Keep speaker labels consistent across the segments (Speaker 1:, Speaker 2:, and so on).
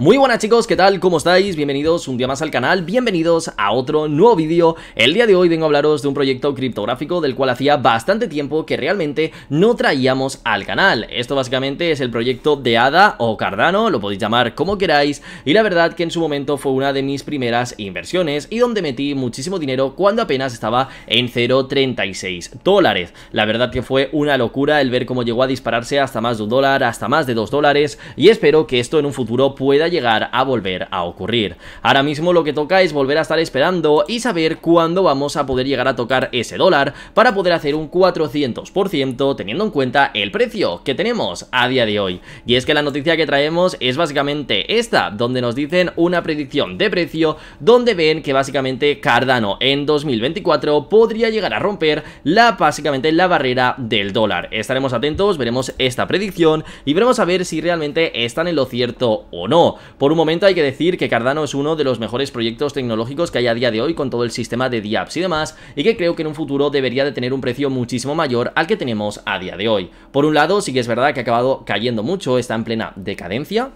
Speaker 1: Muy buenas chicos, ¿qué tal? ¿Cómo estáis? Bienvenidos un día más al canal, bienvenidos a otro nuevo vídeo. El día de hoy vengo a hablaros de un proyecto criptográfico del cual hacía bastante tiempo que realmente no traíamos al canal. Esto básicamente es el proyecto de ADA o Cardano, lo podéis llamar como queráis, y la verdad que en su momento fue una de mis primeras inversiones y donde metí muchísimo dinero cuando apenas estaba en 0.36 dólares. La verdad que fue una locura el ver cómo llegó a dispararse hasta más de un dólar, hasta más de dos dólares, y espero que esto en un futuro pueda llegar a volver a ocurrir. Ahora mismo lo que toca es volver a estar esperando y saber cuándo vamos a poder llegar a tocar ese dólar para poder hacer un 400% teniendo en cuenta el precio que tenemos a día de hoy. Y es que la noticia que traemos es básicamente esta, donde nos dicen una predicción de precio donde ven que básicamente Cardano en 2024 podría llegar a romper la básicamente la barrera del dólar. Estaremos atentos, veremos esta predicción y veremos a ver si realmente están en lo cierto o no. Por un momento hay que decir que Cardano es uno de los mejores proyectos tecnológicos que hay a día de hoy con todo el sistema de DApps y demás, y que creo que en un futuro debería de tener un precio muchísimo mayor al que tenemos a día de hoy. Por un lado, sí que es verdad que ha acabado cayendo mucho, está en plena decadencia,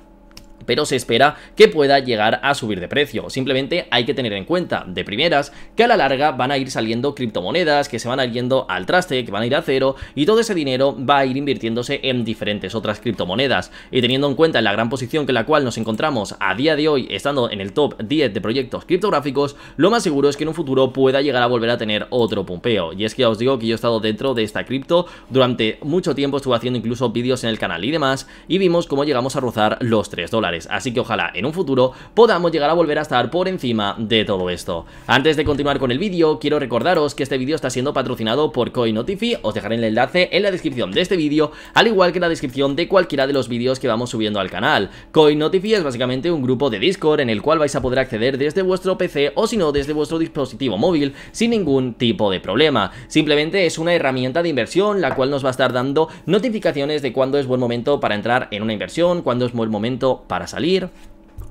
Speaker 1: pero se espera que pueda llegar a subir de precio. Simplemente hay que tener en cuenta, de primeras, que a la larga van a ir saliendo criptomonedas, que se van a ir yendo al traste, que van a ir a cero, y todo ese dinero va a ir invirtiéndose en diferentes otras criptomonedas. Y teniendo en cuenta la gran posición que la cual nos encontramos a día de hoy, estando en el top 10 de proyectos criptográficos, lo más seguro es que en un futuro pueda llegar a volver a tener otro pumpeo. Y es que ya os digo que yo he estado dentro de esta cripto durante mucho tiempo, estuve haciendo incluso vídeos en el canal y demás, y vimos cómo llegamos a rozar los 3 dólares. Así que ojalá en un futuro podamos llegar a volver a estar por encima de todo esto. Antes de continuar con el vídeo, quiero recordaros que este vídeo está siendo patrocinado por Notify. Os dejaré el enlace en la descripción de este vídeo, al igual que en la descripción de cualquiera de los vídeos que vamos subiendo al canal. CoinNotify es básicamente un grupo de Discord en el cual vais a poder acceder desde vuestro PC o si no desde vuestro dispositivo móvil sin ningún tipo de problema. Simplemente es una herramienta de inversión la cual nos va a estar dando notificaciones de cuándo es buen momento para entrar en una inversión, cuándo es buen momento para salir,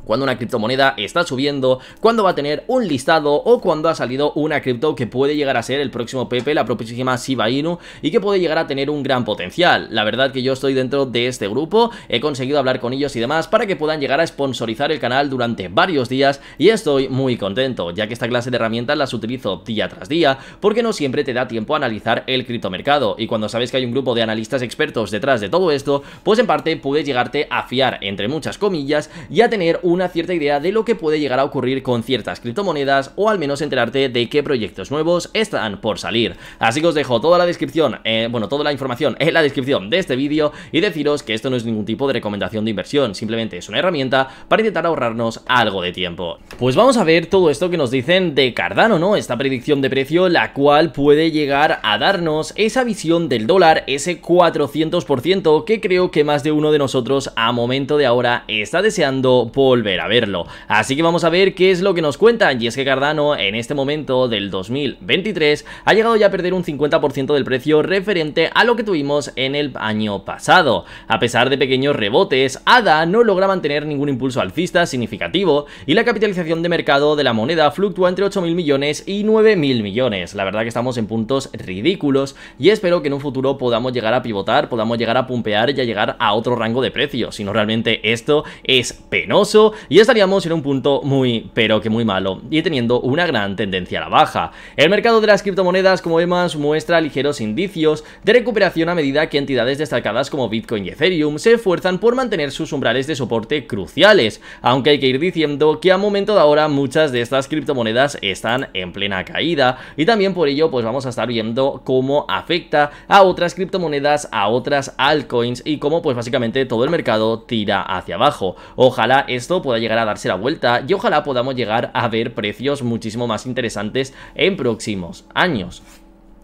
Speaker 1: cuando una criptomoneda está subiendo, cuando va a tener un listado o cuando ha salido una cripto que puede llegar a ser el próximo Pepe, la próxima Shiba Inu y que puede llegar a tener un gran potencial. La verdad que yo estoy dentro de este grupo, he conseguido hablar con ellos y demás para que puedan llegar a sponsorizar el canal durante varios días y estoy muy contento, ya que esta clase de herramientas las utilizo día tras día porque no siempre te da tiempo a analizar el criptomercado y cuando sabes que hay un grupo de analistas expertos detrás de todo esto, pues en parte puedes llegarte a fiar entre muchas comillas y a tener un una cierta idea de lo que puede llegar a ocurrir con ciertas criptomonedas o al menos enterarte de qué proyectos nuevos están por salir. Así que os dejo toda la descripción, eh, bueno, toda la información en la descripción de este vídeo y deciros que esto no es ningún tipo de recomendación de inversión, simplemente es una herramienta para intentar ahorrarnos algo de tiempo. Pues vamos a ver todo esto que nos dicen de Cardano, ¿no? Esta predicción de precio, la cual puede llegar a darnos esa visión del dólar, ese 400% que creo que más de uno de nosotros a momento de ahora está deseando volver a verlo. Así que vamos a ver qué es lo que nos cuentan, y es que Cardano en este momento del 2023 ha llegado ya a perder un 50% del precio referente a lo que tuvimos en el año pasado. A pesar de pequeños rebotes, ADA no logra mantener ningún impulso alcista significativo y la capitalización de mercado de la moneda fluctúa entre 8.000 millones y 9.000 millones. La verdad que estamos en puntos ridículos y espero que en un futuro podamos llegar a pivotar, podamos llegar a pumpear y a llegar a otro rango de precios, si no realmente esto es penoso y estaríamos en un punto muy, pero que muy malo, y teniendo una gran tendencia a la baja. El mercado de las criptomonedas, como vemos, muestra ligeros indicios de recuperación a medida que entidades destacadas como Bitcoin y Ethereum se esfuerzan por mantener sus umbrales de soporte cruciales, aunque hay que ir diciendo que a momento de ahora muchas de estas criptomonedas están en plena caída, y también por ello pues vamos a estar viendo cómo afecta a otras criptomonedas, a otras altcoins y cómo pues básicamente todo el mercado tira hacia abajo. Ojalá esto pueda llegar a darse la vuelta y ojalá podamos llegar a ver precios muchísimo más interesantes en próximos años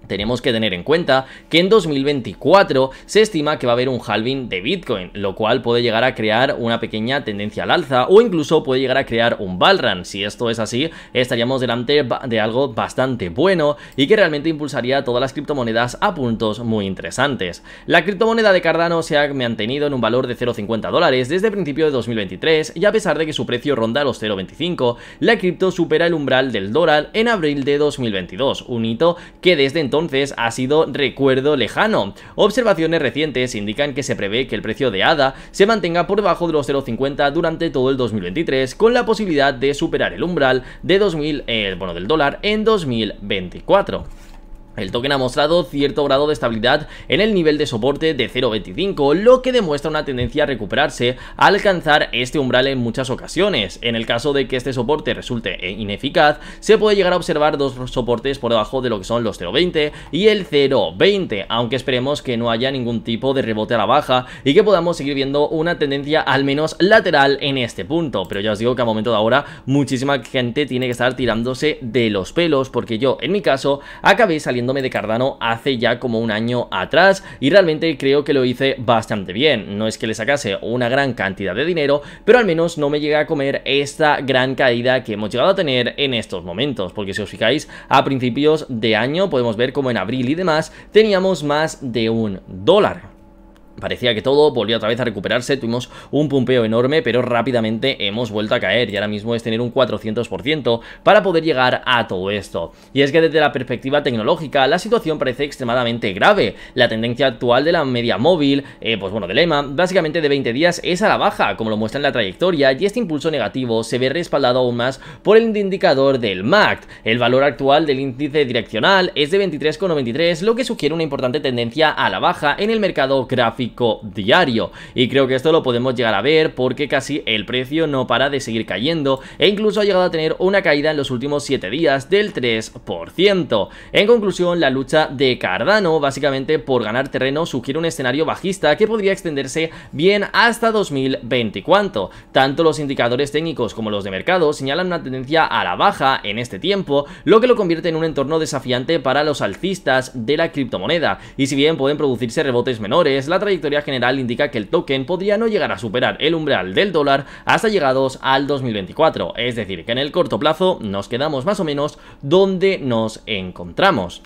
Speaker 1: tenemos que tener en cuenta que en 2024 se estima que va a haber un halving de Bitcoin, lo cual puede llegar a crear una pequeña tendencia al alza o incluso puede llegar a crear un run. Si esto es así, estaríamos delante de algo bastante bueno y que realmente impulsaría todas las criptomonedas a puntos muy interesantes. La criptomoneda de Cardano se ha mantenido en un valor de 0,50 dólares desde principio de 2023 y a pesar de que su precio ronda los 0,25, la cripto supera el umbral del dólar en abril de 2022, un hito que desde entonces entonces ha sido recuerdo lejano. Observaciones recientes indican que se prevé que el precio de ADA se mantenga por debajo de los 0,50 durante todo el 2023, con la posibilidad de superar el umbral de 2000, eh, bueno, del dólar en 2024. El token ha mostrado cierto grado de estabilidad en el nivel de soporte de 0.25, lo que demuestra una tendencia a recuperarse a alcanzar este umbral en muchas ocasiones. En el caso de que este soporte resulte eh, ineficaz, se puede llegar a observar dos soportes por debajo de lo que son los 0.20 y el 0.20, aunque esperemos que no haya ningún tipo de rebote a la baja y que podamos seguir viendo una tendencia al menos lateral en este punto. Pero ya os digo que a momento de ahora muchísima gente tiene que estar tirándose de los pelos porque yo, en mi caso, acabé saliendo de Cardano hace ya como un año atrás y realmente creo que lo hice bastante bien. No es que le sacase una gran cantidad de dinero, pero al menos no me llega a comer esta gran caída que hemos llegado a tener en estos momentos, porque si os fijáis, a principios de año podemos ver como en abril y demás teníamos más de un dólar Parecía que todo volvió otra vez a recuperarse, tuvimos un pumpeo enorme, pero rápidamente hemos vuelto a caer y ahora mismo es tener un 400% para poder llegar a todo esto. Y es que desde la perspectiva tecnológica la situación parece extremadamente grave. La tendencia actual de la media móvil, eh, pues bueno, del EMA, básicamente de 20 días es a la baja, como lo muestra en la trayectoria, y este impulso negativo se ve respaldado aún más por el indicador del MACD. El valor actual del índice direccional es de 23,93, lo que sugiere una importante tendencia a la baja en el mercado gráfico diario. Y creo que esto lo podemos llegar a ver porque casi el precio no para de seguir cayendo e incluso ha llegado a tener una caída en los últimos 7 días del 3%. En conclusión, la lucha de Cardano básicamente por ganar terreno sugiere un escenario bajista que podría extenderse bien hasta 2024. Tanto los indicadores técnicos como los de mercado señalan una tendencia a la baja en este tiempo, lo que lo convierte en un entorno desafiante para los alcistas de la criptomoneda. Y si bien pueden producirse rebotes menores, la trayectoria general indica que el token podría no llegar a superar el umbral del dólar hasta llegados al 2024, es decir, que en el corto plazo nos quedamos más o menos donde nos encontramos.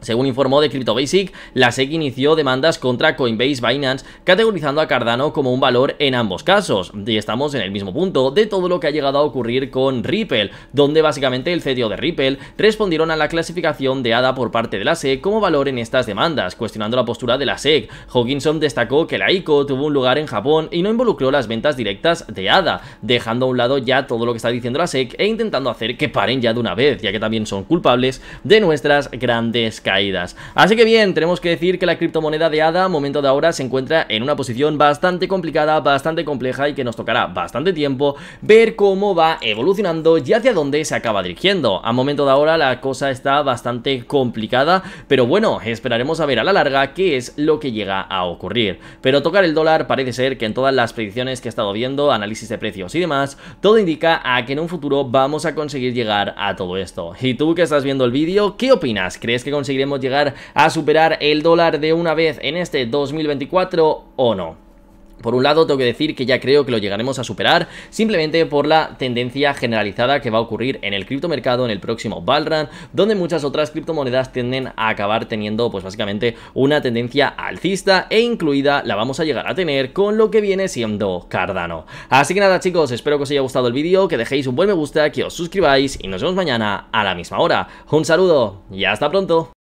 Speaker 1: Según informó de CryptoBasic, la SEC inició demandas contra Coinbase Binance, categorizando a Cardano como un valor en ambos casos. Y estamos en el mismo punto de todo lo que ha llegado a ocurrir con Ripple, donde básicamente el CEO de Ripple respondieron a la clasificación de ADA por parte de la SEC como valor en estas demandas, cuestionando la postura de la SEC. Hawkinson destacó que la ICO tuvo un lugar en Japón y no involucró las ventas directas de ADA, dejando a un lado ya todo lo que está diciendo la SEC e intentando hacer que paren ya de una vez, ya que también son culpables de nuestras grandes caídas. Así que bien, tenemos que decir que la criptomoneda de ADA, momento de ahora, se encuentra en una posición bastante complicada, bastante compleja y que nos tocará bastante tiempo ver cómo va evolucionando y hacia dónde se acaba dirigiendo. A momento de ahora la cosa está bastante complicada, pero bueno, esperaremos a ver a la larga qué es lo que llega a ocurrir. Pero tocar el dólar parece ser que en todas las predicciones que he estado viendo, análisis de precios y demás, todo indica a que en un futuro vamos a conseguir llegar a todo esto. Y tú que estás viendo el vídeo, ¿qué opinas? ¿Crees que conseguir Podríamos llegar a superar el dólar de una vez en este 2024 o no. Por un lado, tengo que decir que ya creo que lo llegaremos a superar, simplemente por la tendencia generalizada que va a ocurrir en el criptomercado en el próximo Balran. donde muchas otras criptomonedas tienden a acabar teniendo, pues básicamente, una tendencia alcista e incluida la vamos a llegar a tener con lo que viene siendo Cardano. Así que nada, chicos, espero que os haya gustado el vídeo, que dejéis un buen me gusta, que os suscribáis y nos vemos mañana a la misma hora. Un saludo y hasta pronto.